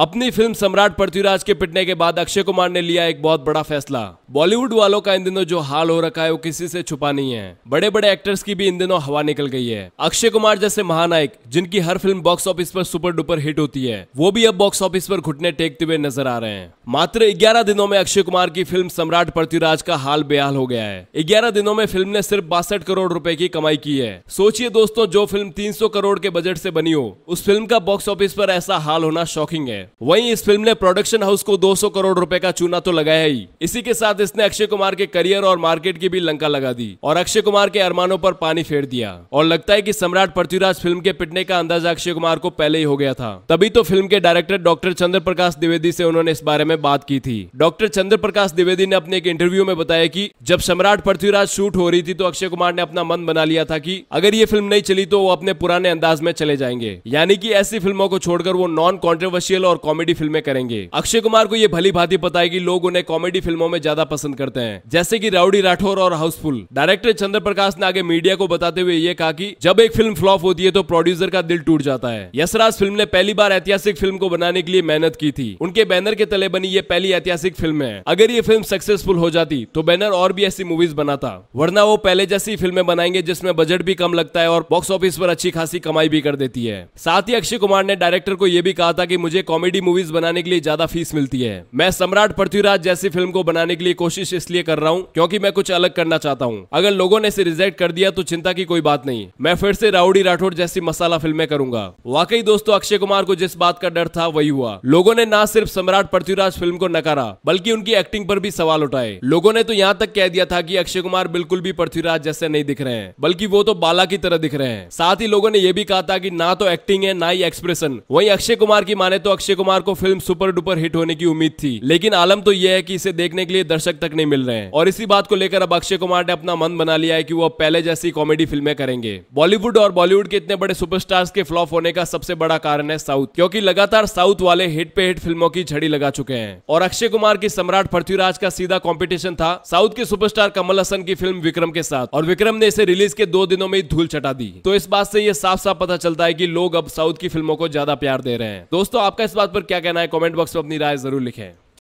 अपनी फिल्म सम्राट पृथ्वीराज के पिटने के बाद अक्षय कुमार ने लिया एक बहुत बड़ा फैसला बॉलीवुड वालों का इन दिनों जो हाल हो रखा है वो किसी से छुपा नहीं है बड़े बड़े एक्टर्स की भी इन दिनों हवा निकल गई है अक्षय कुमार जैसे महानायक जिनकी हर फिल्म बॉक्स ऑफिस पर सुपर डुपर हिट होती है वो भी अब बॉक्स ऑफिस पर घुटने टेकते हुए नजर आ रहे हैं मात्र ग्यारह दिनों में अक्षय कुमार की फिल्म सम्राट पृथ्वीराज का हाल बेहाल हो गया है ग्यारह दिनों में फिल्म ने सिर्फ बासठ करोड़ रूपए की कमाई की है सोचिए दोस्तों जो फिल्म तीन करोड़ के बजट से बनी हो उस फिल्म का बॉक्स ऑफिस पर ऐसा हाल होना शॉकिंग है वहीं इस फिल्म ने प्रोडक्शन हाउस को 200 करोड़ रुपए का चूना तो लगाया ही इसी के साथ इसने अक्षय कुमार के करियर और मार्केट की भी लंका लगा दी और अक्षय कुमार के अरमानों पर पानी फेर दिया और लगता है की सम्राट पृथ्वीराज फिल्म के पिटने का अंदाजा अक्षय कुमार को पहले ही हो गया था तभी तो फिल्म के डायरेक्टर डॉक्टर चंद्र प्रकाश द्विवेदी से उन्होंने इस बारे में बात की थी डॉक्टर चंद्र प्रकाश द्विवेदी ने अपने एक इंटरव्यू में बताया की जब सम्राट पृथ्वीराज शूट हो रही थी तो अक्षय कुमार ने अपना मन बना लिया था की अगर ये फिल्म नहीं चली तो वो अपने पुराने अंदाज में चले जाएंगे यानी कि ऐसी फिल्मों को छोड़कर वो नॉन कॉन्ट्रोवर्शियल और और कॉमेडी फिल्में करेंगे अक्षय कुमार को ये भली भांति पता है कि लोग उन्हें कॉमेडी फिल्मों में ज्यादा पसंद करते हैं जैसे की राउडी राठौर और हाउसफुल डायरेक्टर चंद्र प्रकाश ने आगे मीडिया को बताते हुए ये कहा कि जब एक फिल्म फ्लॉप होती है तो प्रोड्यूसर का दिल टूट जाता है यशराज फिल्म ने पहली बार ऐतिहासिक फिल्म को बनाने के लिए मेहनत की थी उनके बैनर के तले बनी ये पहली ऐतिहासिक फिल्म है अगर ये फिल्म सक्सेसफुल हो जाती तो बैनर और भी ऐसी मूवीज बनाता वरना वो पहले जैसी फिल्में बनाएंगे जिसमें बजट भी कम लगता है और बॉक्स ऑफिस पर अच्छी खासी कमाई भी कर देती है साथ ही अक्षय कुमार ने डायरेक्टर को यह भी कहा था कि मुझे कॉमेडी कॉमेडी मूवीज बनाने के लिए ज्यादा फीस मिलती है मैं सम्राट पृथ्वीराज जैसी फिल्म को बनाने के लिए कोशिश इसलिए कर रहा हूँ क्योंकि मैं कुछ अलग करना चाहता हूँ अगर लोगों ने इसे रिजेक्ट कर दिया तो चिंता की कोई बात नहीं मैं फिर से राउडी राठौड़ जैसी मसाला फिल्में करूंगा वाकई दोस्तों अक्षय कुमार को जिस बात का डर था वही हुआ लोगों ने न सिर्फ सम्राट पृथ्वीराज फिल्म को नकारा बल्कि उनकी एक्टिंग पर भी सवाल उठाए लोगों ने तो यहाँ तक कह दिया था की अक्षय कुमार बिल्कुल भी पृथ्वीराज जैसे नहीं दिख रहे हैं बल्कि वो तो बाला की तरह दिख रहे हैं साथ ही लोगों ने यह भी कहा था कि ना तो एक्टिंग है ना ही एक्सप्रेशन वही अक्षय कुमार की माने तो अक्षय अक्षय कुमार को फिल्म सुपर डुपर हिट होने की उम्मीद थी लेकिन आलम तो यह है कि इसे देखने के लिए दर्शक तक नहीं मिल रहे हैं और इसी बात को लेकर अब अक्षय कुमार ने अपना मन बना लिया है कि वो अब पहले जैसी कॉमेडी फिल्में करेंगे बॉलीवुड और बॉलीवुड के इतने बड़े सुपरस्टार्स के फ्लॉप होने का सबसे बड़ा कारण है साउथ क्योंकि लगातार साउथ वाले हिट पे हिट फिल्मों की झड़ी लगा चुके हैं और अक्षय कुमार की सम्राट पृथ्वीराज का सीधा कॉम्पिटिशन था साउथ के सुपरस्टार कमल हसन की फिल्म विक्रम के साथ और विक्रम ने इसे रिलीज के दो दिनों में ही धूल चटा दी तो इस बात से यह साफ साफ पता चलता है की लोग अब साउथ की फिल्मों को ज्यादा प्यार दे रहे हैं दोस्तों आपका इस बात पर क्या कहना है कमेंट बॉक्स में अपनी राय जरूर लिखें